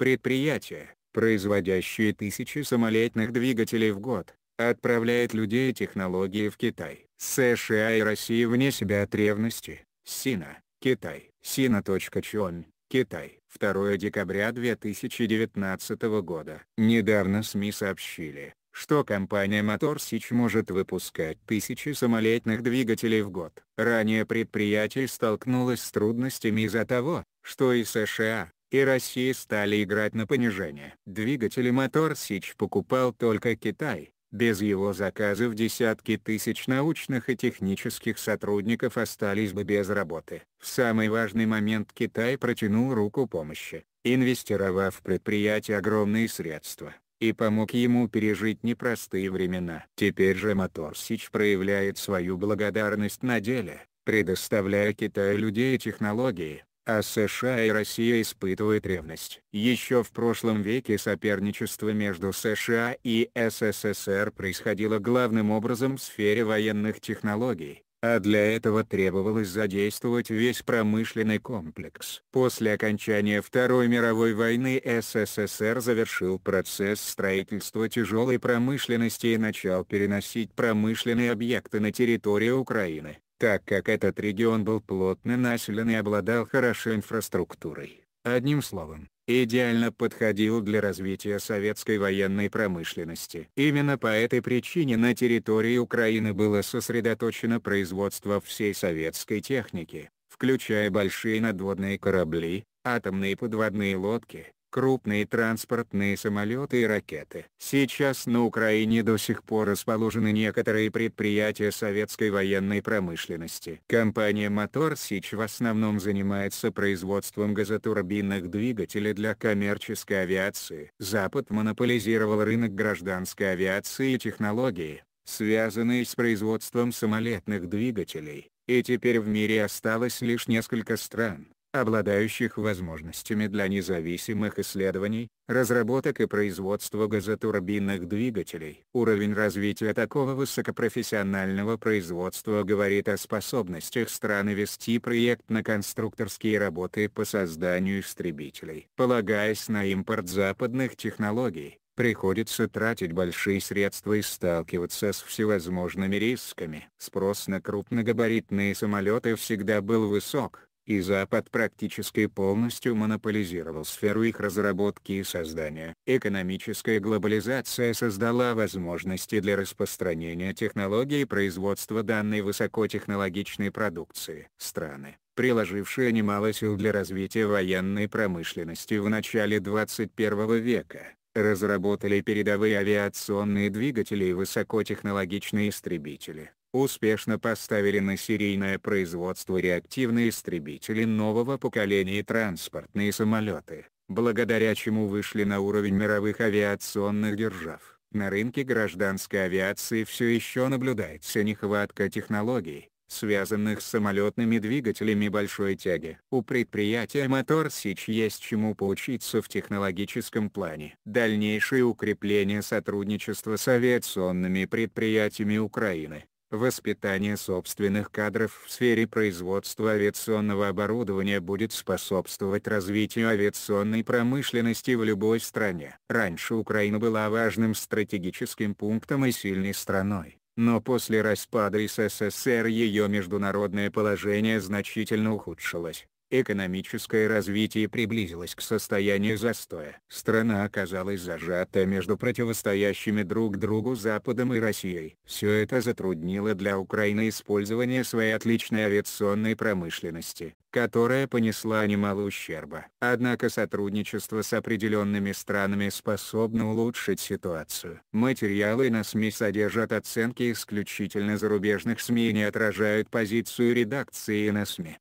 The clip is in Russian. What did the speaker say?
Предприятие, производящее тысячи самолетных двигателей в год, отправляет людей и технологии в Китай. США и Россия вне себя от ревности. Сина, Китай. Сина.чон, Китай. 2 декабря 2019 года. Недавно СМИ сообщили, что компания Моторсич может выпускать тысячи самолетных двигателей в год. Ранее предприятие столкнулось с трудностями из-за того, что и США, и Россия стали играть на понижение. Двигатели мотор Сич покупал только Китай. Без его заказов десятки тысяч научных и технических сотрудников остались бы без работы. В самый важный момент Китай протянул руку помощи, инвестировав в предприятие огромные средства и помог ему пережить непростые времена. Теперь же Моторсич проявляет свою благодарность на деле, предоставляя Китаю людей и технологии, а США и Россия испытывают ревность. Еще в прошлом веке соперничество между США и СССР происходило главным образом в сфере военных технологий, а для этого требовалось задействовать весь промышленный комплекс. После окончания Второй мировой войны СССР завершил процесс строительства тяжелой промышленности и начал переносить промышленные объекты на территорию Украины так как этот регион был плотно населен и обладал хорошей инфраструктурой. Одним словом, идеально подходил для развития советской военной промышленности. Именно по этой причине на территории Украины было сосредоточено производство всей советской техники, включая большие надводные корабли, атомные подводные лодки, крупные транспортные самолеты и ракеты. Сейчас на Украине до сих пор расположены некоторые предприятия советской военной промышленности. Компания Моторсич в основном занимается производством газотурбинных двигателей для коммерческой авиации. Запад монополизировал рынок гражданской авиации и технологии, связанные с производством самолетных двигателей, и теперь в мире осталось лишь несколько стран, обладающих возможностями для независимых исследований, разработок и производства газотурбинных двигателей. Уровень развития такого высокопрофессионального производства говорит о способностях страны вести проект на конструкторские работы по созданию истребителей. Полагаясь на импорт западных технологий, приходится тратить большие средства и сталкиваться с всевозможными рисками. Спрос на крупногабаритные самолеты всегда был высок, и Запад практически полностью монополизировал сферу их разработки и создания. Экономическая глобализация создала возможности для распространения технологий и производства данной высокотехнологичной продукции. Страны, приложившие немало сил для развития военной промышленности в начале 21 века, разработали передовые авиационные двигатели и высокотехнологичные истребители успешно поставили на серийное производство реактивные истребители нового поколения и транспортные самолеты, благодаря чему вышли на уровень мировых авиационных держав. На рынке гражданской авиации все еще наблюдается нехватка технологий, связанных с самолетными двигателями большой тяги. У предприятия Мотор Сич есть чему поучиться в технологическом плане. Дальнейшее укрепление сотрудничества с авиационными предприятиями Украины Воспитание собственных кадров в сфере производства авиационного оборудования будет способствовать развитию авиационной промышленности в любой стране. Раньше Украина была важным стратегическим пунктом и сильной страной, но после распада СССР ее международное положение значительно ухудшилось. Экономическое развитие приблизилось к состоянию застоя. Страна оказалась зажата между противостоящими друг другу Западом и Россией. Все это затруднило для Украины использование своей отличной авиационной промышленности, которая понесла немало ущерба. Однако сотрудничество с определенными странами способно улучшить ситуацию. Материалы на СМИ содержат оценки исключительно зарубежных СМИ и не отражают позицию редакции на СМИ.